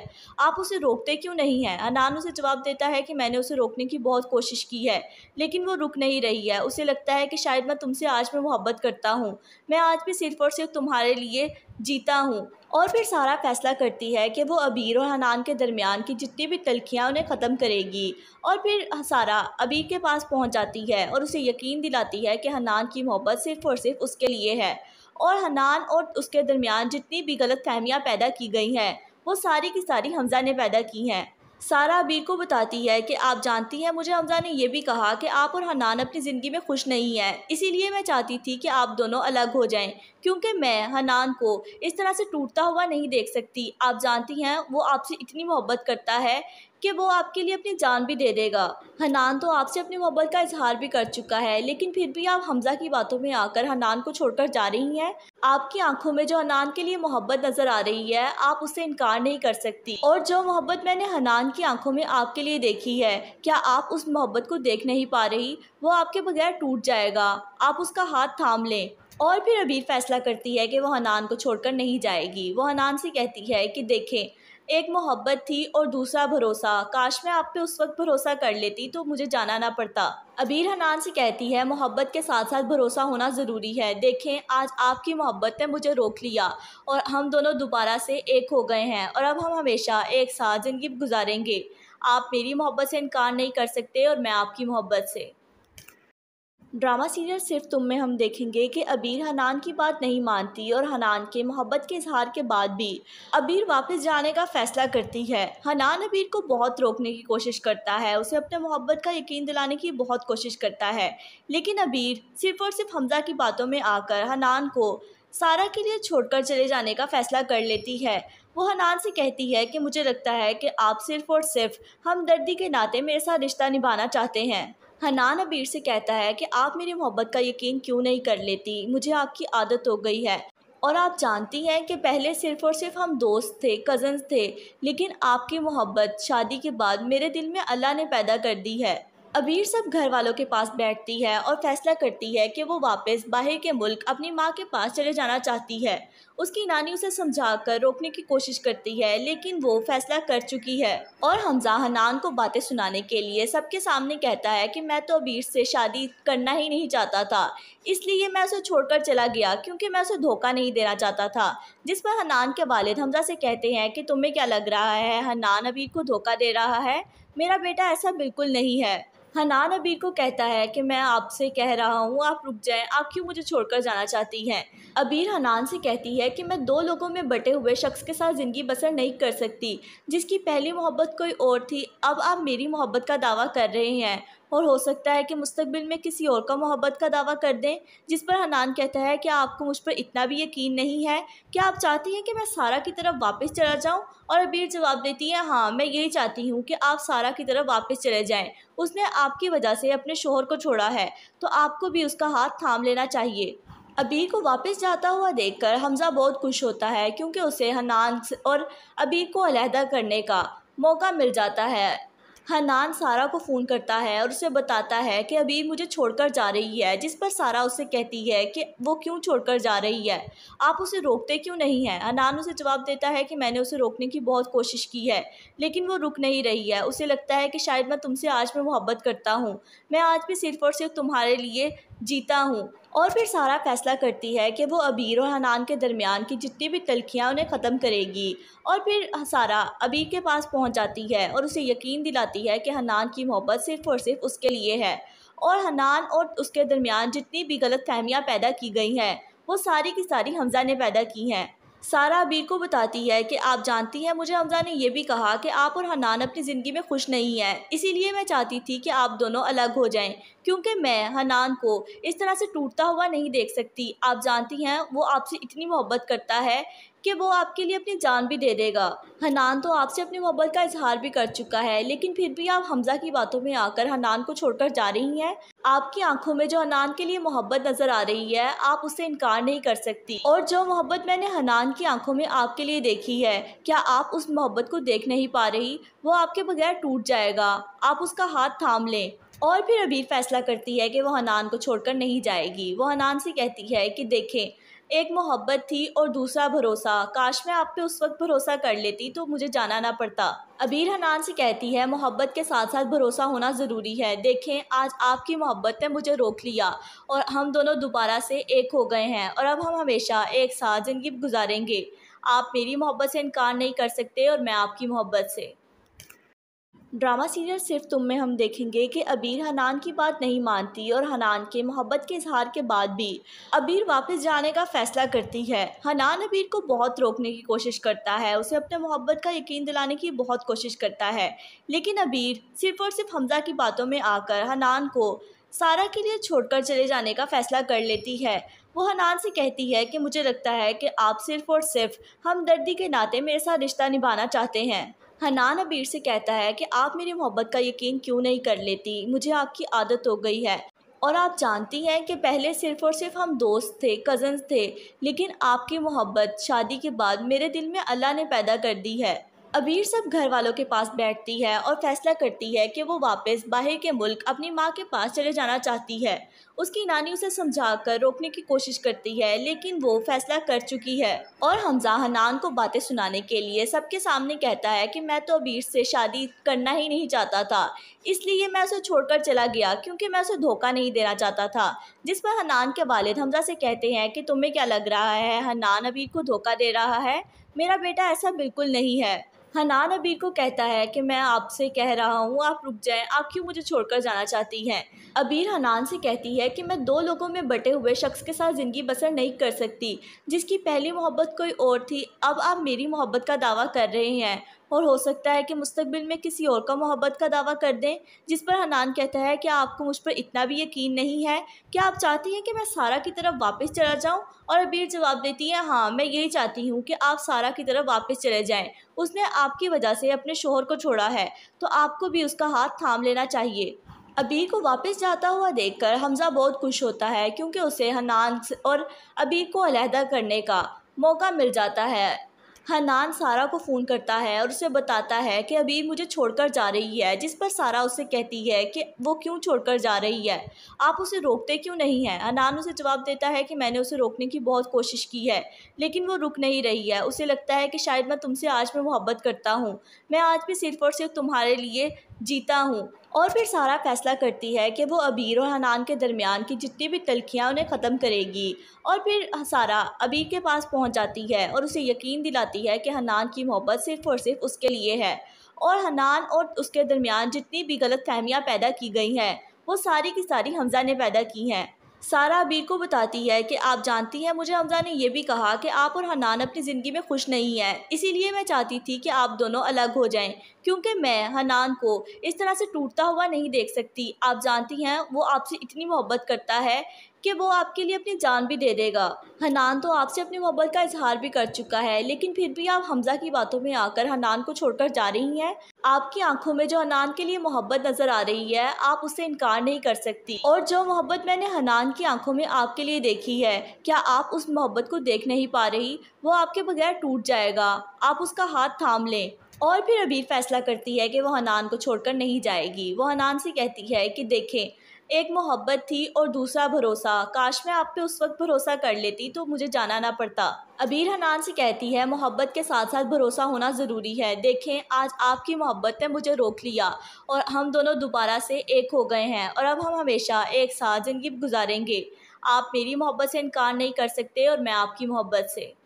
आप उसे रोकते क्यों नहीं हैं हनान उसे जवाब देता है कि मैंने उसे रोकने की बहुत कोशिश की है लेकिन वो रुक नहीं रही है उसे लगता है कि शायद मैं तुमसे आज मैं मोहब्बत करता हूँ मैं आज भी सिर्फ और सिर्फ तुम्हारे लिए जीता हूँ और फिर सारा फैसला करती है कि वो अबीर और हनान के दरमियान की जितनी भी तलखियाँ उन्हें ख़त्म करेगी और फिर सारा अबीर के पास पहुंच जाती है और उसे यकीन दिलाती है कि हनान की मोहब्बत सिर्फ़ और सिर्फ उसके लिए है और हनान और उसके दरमियान जितनी भी गलत फहमियाँ पैदा की गई हैं वो सारी की सारी हमजा ने पैदा की हैं सारा अबीर को बताती है कि आप जानती हैं मुझे हमजा ने यह भी कहा कि आप और हनान अपनी ज़िंदगी में खुश नहीं हैं इसीलिए मैं चाहती थी कि आप दोनों अलग हो जाएं क्योंकि मैं हनान को इस तरह से टूटता हुआ नहीं देख सकती आप जानती हैं वो आपसे इतनी मोहब्बत करता है कि वो आपके लिए अपनी जान भी दे देगा हनान तो आपसे अपनी मोहब्बत का इजहार भी कर चुका है लेकिन फिर भी आप हमज़ा की बातों में आकर हनान को छोड़कर जा रही हैं आपकी आंखों में जो हनान के लिए मोहब्बत नज़र आ रही है आप उसे इनकार नहीं कर सकती और जो मोहब्बत मैंने हनान की आंखों में आपके लिए देखी है क्या आप उस मोहब्बत को देख नहीं पा रही वो आपके बगैर टूट जाएगा आप उसका हाथ थाम लें और फिर अबीर फैसला करती है कि वह हनान को छोड़कर नहीं जाएगी वह हनान से कहती है कि देखें एक मोहब्बत थी और दूसरा भरोसा काश मैं आप पे उस वक्त भरोसा कर लेती तो मुझे जाना ना पड़ता अबीर हनान से कहती है मोहब्बत के साथ साथ भरोसा होना ज़रूरी है देखें आज आपकी मोहब्बत ने मुझे रोक लिया और हम दोनों दोबारा से एक हो गए हैं और अब हम हमेशा एक साथ ज़िंदगी गुजारेंगे आप मेरी मोहब्बत से इनकार नहीं कर सकते और मैं आपकी मोहब्बत से ड्रामा सीरियल सिर्फ तुम में हम देखेंगे कि अबीर हनान की बात नहीं मानती और हनान के मोहब्बत के इजहार के बाद भी अबीर वापस जाने का फैसला करती है हनान अबीर को बहुत रोकने की कोशिश करता है उसे अपने मोहब्बत का यकीन दिलाने की बहुत कोशिश करता है लेकिन अबीर सिर्फ और सिर्फ हमजा की बातों में आकर हनान को सारा के लिए छोड़कर चले जाने का फैसला कर लेती है वो हनान से कहती है कि मुझे लगता है कि आप सिर्फ और सिर्फ हमदर्दी के नाते मेरे साथ रिश्ता निभाना चाहते हैं हनान अबीर से कहता है कि आप मेरी मोहब्बत का यकीन क्यों नहीं कर लेती मुझे आपकी आदत हो गई है और आप जानती हैं कि पहले सिर्फ और सिर्फ हम दोस्त थे कज़न्स थे लेकिन आपकी मोहब्बत शादी के बाद मेरे दिल में अल्लाह ने पैदा कर दी है अबीर सब घर वालों के पास बैठती है और फैसला करती है कि वो वापस बाहर के मुल्क अपनी माँ के पास चले जाना चाहती है उसकी नानी उसे समझा कर रोकने की कोशिश करती है लेकिन वो फैसला कर चुकी है और हमजा हनान को बातें सुनाने के लिए सबके सामने कहता है कि मैं तो अबीर से शादी करना ही नहीं चाहता था इसलिए मैं उसे छोड़कर चला गया क्योंकि मैं उसे धोखा नहीं देना चाहता था जिस पर हनान के वालिद हमजा से कहते हैं कि तुम्हें क्या लग रहा है हनान अबीर को धोखा दे रहा है मेरा बेटा ऐसा बिल्कुल नहीं है हनान अबीर को कहता है कि मैं आपसे कह रहा हूँ आप रुक जाएं आप क्यों मुझे छोड़कर जाना चाहती हैं अबीर हनान से कहती है कि मैं दो लोगों में बटे हुए शख्स के साथ ज़िंदगी बसर नहीं कर सकती जिसकी पहली मोहब्बत कोई और थी अब आप मेरी मोहब्बत का दावा कर रहे हैं और हो सकता है कि मुस्तबिल में किसी और का मोहब्बत का दावा कर दें जिस पर हनान कहता है कि आपको मुझ पर इतना भी यकीन नहीं है क्या आप चाहती हैं कि मैं सारा की तरफ वापस चला जाऊं और अबीर जवाब देती है हाँ मैं यही चाहती हूँ कि आप सारा की तरफ वापस चले जाएँ उसने आपकी वजह से अपने शोहर को छोड़ा है तो आपको भी उसका हाथ थाम लेना चाहिए अबीर को वापस जाता हुआ देखकर हमज़ा बहुत खुश होता है क्योंकि उसे हनान और अबीर को अलहदा करने का मौका मिल जाता है हनान सारा को फ़ोन करता है और उसे बताता है कि अभी मुझे छोड़कर जा रही है जिस पर सारा उसे कहती है कि वो क्यों छोड़कर जा रही है आप उसे रोकते क्यों नहीं है हनान उसे जवाब देता है कि मैंने उसे रोकने की बहुत कोशिश की है लेकिन वो रुक नहीं रही है उसे लगता है कि शायद मैं तुमसे आज मैं मोहब्बत करता हूँ मैं आज भी सिर्फ और सिर्फ तुम्हारे लिए जीता हूँ और फिर सारा फैसला करती है कि वो अबीर और हनान के दरमियान की जितनी भी तलखियाँ उन्हें ख़त्म करेगी और फिर सारा अबीर के पास पहुंच जाती है और उसे यकीन दिलाती है कि हनान की मोहब्बत सिर्फ़ और सिर्फ उसके लिए है और हनान और उसके दरमियान जितनी भी गलत फहमियाँ पैदा की गई हैं वो सारी की सारी हमज़ा ने पैदा की हैं सारा अबीर को बताती है कि आप जानती हैं मुझे हमजा ने यह भी कहा कि आप और हनान अपनी ज़िंदगी में खुश नहीं हैं इसीलिए मैं चाहती थी कि आप दोनों अलग हो जाएं क्योंकि मैं हनान को इस तरह से टूटता हुआ नहीं देख सकती आप जानती हैं वो आपसे इतनी मोहब्बत करता है कि वो आपके लिए अपनी जान भी दे देगा हनान तो आपसे अपनी मोहब्बत का इजहार भी कर चुका है लेकिन फिर भी आप हमज़ा की बातों में आकर हनान को छोड़कर जा रही हैं आपकी आंखों में जो हनान के लिए मोहब्बत नज़र आ रही है आप उससे इनकार नहीं कर सकती और जो मोहब्बत मैंने हनान की आंखों में आपके लिए देखी है क्या आप उस मोहब्बत को देख नहीं पा रही वो आपके बगैर टूट जाएगा आप उसका हाथ थाम लें और फिर अबीर फैसला करती है कि वह हनान को छोड़कर नहीं जाएगी वह हनान से कहती है कि देखें एक मोहब्बत थी और दूसरा भरोसा काश मैं आप पे उस वक्त भरोसा कर लेती तो मुझे जाना ना पड़ता अबीर हनान से कहती है मोहब्बत के साथ साथ भरोसा होना ज़रूरी है देखें आज आपकी मोहब्बत ने मुझे रोक लिया और हम दोनों दोबारा से एक हो गए हैं और अब हम हमेशा एक साथ ज़िंदगी गुजारेंगे आप मेरी मोहब्बत से इनकार नहीं कर सकते और मैं आपकी मोहब्बत से ड्रामा सीरियल सिर्फ तुम में हम देखेंगे कि अबीर हनान की बात नहीं मानती और हनान के मोहब्बत के इजहार के बाद भी अबीर वापस जाने का फैसला करती है हनान अबीर को बहुत रोकने की कोशिश करता है उसे अपने मोहब्बत का यकीन दिलाने की बहुत कोशिश करता है लेकिन अबीर सिर्फ और सिर्फ हमजा की बातों में आकर हनान को सारा के लिए छोड़कर चले जाने का फैसला कर लेती है वो हनान से कहती है कि मुझे लगता है कि आप सिर्फ और सिर्फ हमदर्दी के नाते मेरे साथ रिश्ता निभाना चाहते हैं हनान अबीर से कहता है कि आप मेरी मोहब्बत का यकीन क्यों नहीं कर लेती मुझे आपकी आदत हो गई है और आप जानती हैं कि पहले सिर्फ़ और सिर्फ हम दोस्त थे कज़न्स थे लेकिन आपकी मोहब्बत शादी के बाद मेरे दिल में अल्लाह ने पैदा कर दी है अबीर सब घर वालों के पास बैठती है और फैसला करती है कि वो वापस बाहर के मुल्क अपनी माँ के पास चले जाना चाहती है उसकी नानी उसे समझा कर रोकने की कोशिश करती है लेकिन वो फैसला कर चुकी है और हमजा हनान को बातें सुनाने के लिए सबके सामने कहता है कि मैं तो अबीर से शादी करना ही नहीं चाहता था इसलिए मैं उसे छोड़कर चला गया क्योंकि मैं उसे धोखा नहीं देना चाहता था जिस पर हनान के वालिद हमजा से कहते हैं कि तुम्हें क्या लग रहा है हनान अबीर को धोखा दे रहा है मेरा बेटा ऐसा बिल्कुल नहीं है हनान अबीर को कहता है कि मैं आपसे कह रहा हूँ आप रुक जाएं आप क्यों मुझे छोड़कर जाना चाहती हैं अबीर हनान से कहती है कि मैं दो लोगों में बटे हुए शख्स के साथ ज़िंदगी बसर नहीं कर सकती जिसकी पहली मोहब्बत कोई और थी अब आप मेरी मोहब्बत का दावा कर रहे हैं और हो सकता है कि मुस्तबिल में किसी और का मोहब्बत का दावा कर दें जिस पर हनान कहता है कि आपको मुझ पर इतना भी यकीन नहीं है क्या आप चाहती हैं कि मैं सारा की तरफ वापस चला जाऊं और अबीर जवाब देती है हाँ मैं यही चाहती हूँ कि आप सारा की तरफ वापस चले जाएँ उसने आपकी वजह से अपने शोहर को छोड़ा है तो आपको भी उसका हाथ थाम लेना चाहिए अबीर को वापस जाता हुआ देखकर हमज़ा बहुत खुश होता है क्योंकि उसे हनान और अबीर को अलहदा करने का मौका मिल जाता है हनान सारा को फ़ोन करता है और उसे बताता है कि अभी मुझे छोड़कर जा रही है जिस पर सारा उसे कहती है कि वो क्यों छोड़कर जा रही है आप उसे रोकते क्यों नहीं है हनान उसे जवाब देता है कि मैंने उसे रोकने की बहुत कोशिश की है लेकिन वो रुक नहीं रही है उसे लगता है कि शायद मैं तुमसे आज मैं मोहब्बत करता हूँ मैं आज भी सिर्फ और सिर्फ तुम्हारे लिए जीता हूँ और फिर सारा फैसला करती है कि वो अबीर और हनान के दरमियान की जितनी भी तलखियाँ उन्हें ख़त्म करेगी और फिर सारा अबीर के पास पहुंच जाती है और उसे यकीन दिलाती है कि हनान की मोहब्बत सिर्फ़ और सिर्फ उसके लिए है और हनान और उसके दरमियान जितनी भी गलत फहमियाँ पैदा की गई हैं वो सारी की सारी हमज़ा ने पैदा की हैं सारा अबीर को बताती है कि आप जानती हैं मुझे हमजा ने यह भी कहा कि आप और हनान अपनी ज़िंदगी में खुश नहीं हैं इसीलिए मैं चाहती थी कि आप दोनों अलग हो जाएं क्योंकि मैं हनान को इस तरह से टूटता हुआ नहीं देख सकती आप जानती हैं वो आपसे इतनी मोहब्बत करता है कि वो आपके लिए अपनी जान भी दे देगा हनान तो आपसे अपनी मोहब्बत का इजहार भी कर चुका है लेकिन फिर भी आप हमजा की बातों में आकर हनान को छोड़कर जा रही हैं आपकी आंखों में जो हनान के लिए मोहब्बत नज़र आ रही है आप उसे इनकार नहीं कर सकती और जो मोहब्बत मैंने हनान की आंखों में आपके लिए देखी है क्या आप उस मोहब्बत को देख नहीं पा रही वो आपके बगैर टूट जाएगा आप उसका हाथ थाम लें और फिर अबीर फैसला करती है कि वह हनान को छोड़कर नहीं जाएगी वह हनान से कहती है कि देखें एक मोहब्बत थी और दूसरा भरोसा काश मैं आप पे उस वक्त भरोसा कर लेती तो मुझे जाना ना पड़ता अबीर हनान से कहती है मोहब्बत के साथ साथ भरोसा होना ज़रूरी है देखें आज आपकी मोहब्बत ने मुझे रोक लिया और हम दोनों दोबारा से एक हो गए हैं और अब हम हमेशा एक साथ ज़िंदगी गुजारेंगे आप मेरी मोहब्बत से इनकार नहीं कर सकते और मैं आपकी मोहब्बत से